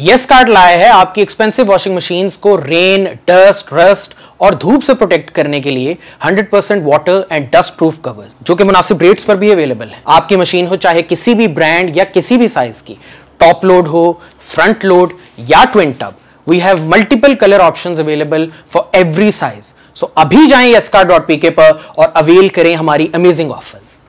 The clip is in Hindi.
यस कार्ड लाया है आपकी एक्सपेंसिव वॉशिंग मशीन को रेन डस्ट रस्ट और धूप से प्रोटेक्ट करने के लिए 100% percent water and dust proof covers जो कि मुनासिब रेट्स पर भी अवेलेबल है आपकी मशीन हो चाहे किसी भी ब्रांड या किसी भी साइज की टॉप लोड हो फ्रंट लोड या twin tub we have multiple colour option available for every size so अभी जाएं पीके पर और अवेल करें हमारी अमेजिंग ऑफर